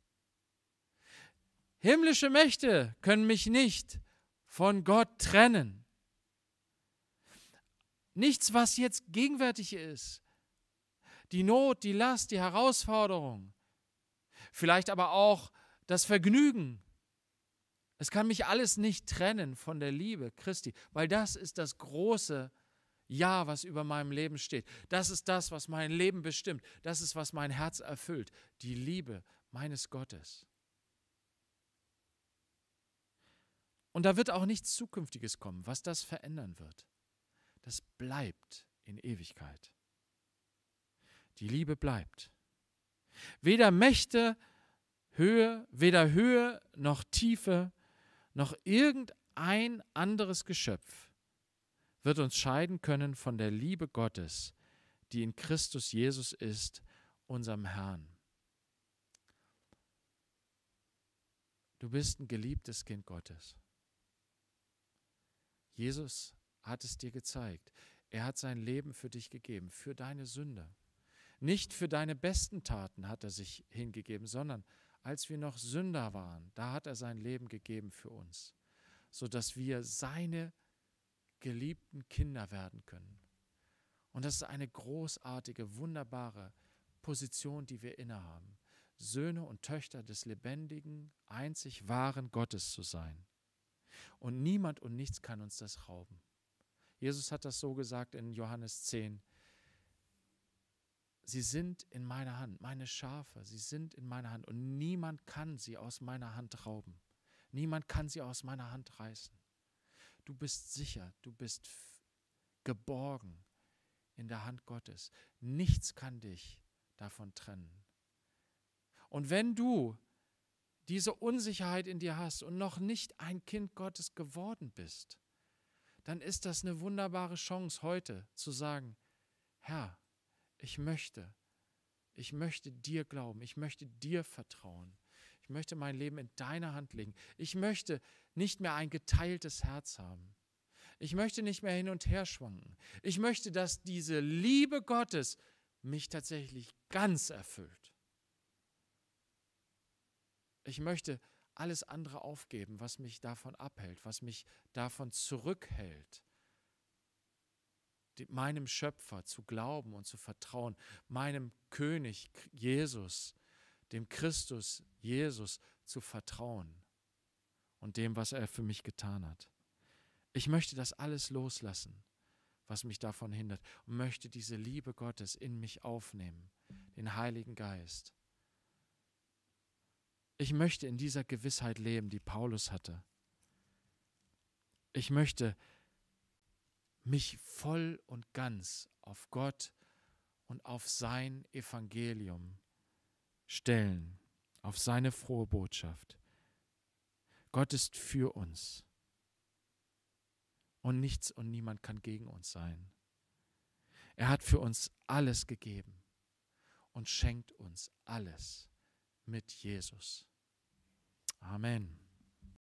Himmlische Mächte können mich nicht von Gott trennen. Nichts, was jetzt gegenwärtig ist, die Not, die Last, die Herausforderung, vielleicht aber auch das Vergnügen. Es kann mich alles nicht trennen von der Liebe Christi, weil das ist das große Ja, was über meinem Leben steht. Das ist das, was mein Leben bestimmt. Das ist, was mein Herz erfüllt. Die Liebe meines Gottes. Und da wird auch nichts Zukünftiges kommen, was das verändern wird. Das bleibt in Ewigkeit. Die Liebe bleibt. Weder Mächte, Höhe, weder Höhe noch Tiefe noch irgendein anderes Geschöpf wird uns scheiden können von der Liebe Gottes, die in Christus Jesus ist, unserem Herrn. Du bist ein geliebtes Kind Gottes. Jesus hat es dir gezeigt. Er hat sein Leben für dich gegeben, für deine Sünde. Nicht für deine besten Taten hat er sich hingegeben, sondern als wir noch Sünder waren, da hat er sein Leben gegeben für uns, sodass wir seine geliebten Kinder werden können. Und das ist eine großartige, wunderbare Position, die wir innehaben, Söhne und Töchter des lebendigen, einzig wahren Gottes zu sein. Und niemand und nichts kann uns das rauben. Jesus hat das so gesagt in Johannes 10, Sie sind in meiner Hand, meine Schafe, sie sind in meiner Hand und niemand kann sie aus meiner Hand rauben. Niemand kann sie aus meiner Hand reißen. Du bist sicher, du bist geborgen in der Hand Gottes. Nichts kann dich davon trennen. Und wenn du diese Unsicherheit in dir hast und noch nicht ein Kind Gottes geworden bist, dann ist das eine wunderbare Chance heute zu sagen, Herr, ich möchte, ich möchte dir glauben, ich möchte dir vertrauen, ich möchte mein Leben in deine Hand legen, ich möchte nicht mehr ein geteiltes Herz haben. Ich möchte nicht mehr hin und her schwanken. Ich möchte, dass diese Liebe Gottes mich tatsächlich ganz erfüllt. Ich möchte alles andere aufgeben, was mich davon abhält, was mich davon zurückhält, meinem Schöpfer zu glauben und zu vertrauen, meinem König Jesus, dem Christus Jesus zu vertrauen und dem, was er für mich getan hat. Ich möchte das alles loslassen, was mich davon hindert, und möchte diese Liebe Gottes in mich aufnehmen, den Heiligen Geist. Ich möchte in dieser Gewissheit leben, die Paulus hatte. Ich möchte mich voll und ganz auf Gott und auf sein Evangelium stellen, auf seine frohe Botschaft. Gott ist für uns. Und nichts und niemand kann gegen uns sein. Er hat für uns alles gegeben und schenkt uns alles mit Jesus. Amen.